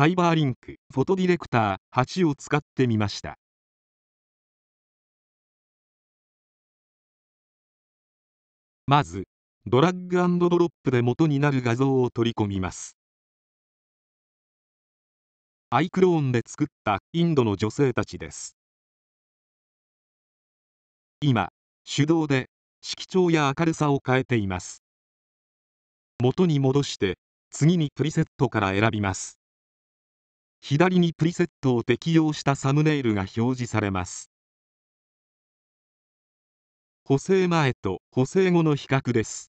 サイバーリンクフォトディレクター8を使ってみましたまずドラッグドロップで元になる画像を取り込みますアイクローンで作ったインドの女性たちです今手動で色調や明るさを変えています元に戻して次にプリセットから選びます左にプリセットを適用したサムネイルが表示されます。補正前と補正後の比較です。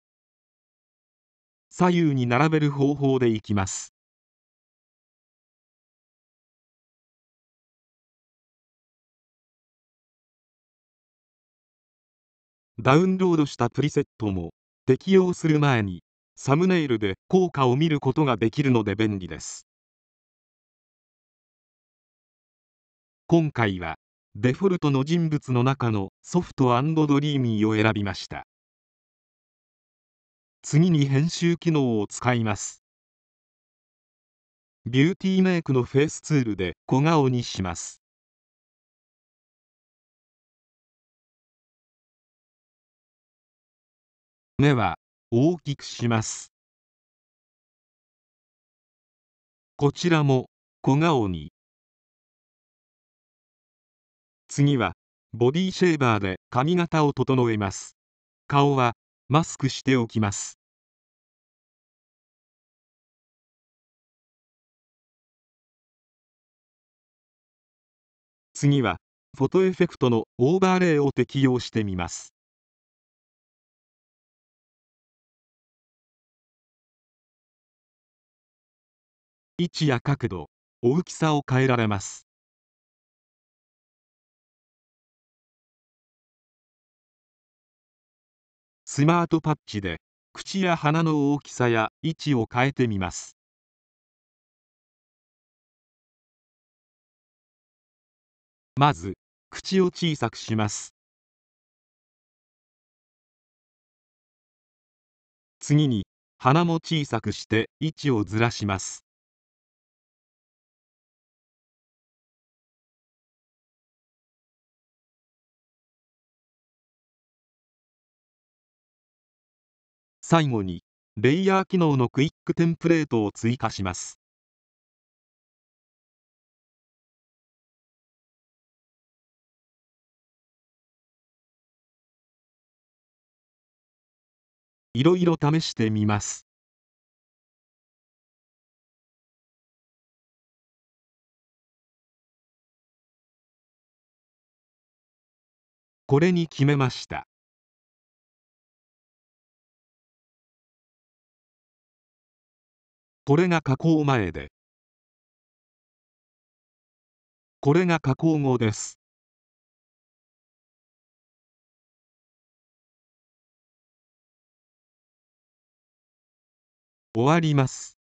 左右に並べる方法でいきます。ダウンロードしたプリセットも適用する前にサムネイルで効果を見ることができるので便利です。今回はデフォルトの人物の中のソフトドリーミーを選びました次に編集機能を使いますビューティーメイクのフェイスツールで小顔にします目は大きくしますこちらも小顔に次はボディシェーバーで髪型を整えます顔はマスクしておきます次はフォトエフェクトのオーバーレイを適用してみます位置や角度大きさを変えられますスマートパッチで口や鼻の大きさや位置を変えてみますまず口を小さくします次に鼻も小さくして位置をずらします最後にレイヤー機能のクイックテンプレートを追加しますいろいろ試してみますこれに決めましたこれが加工前で。これが加工後です。終わります。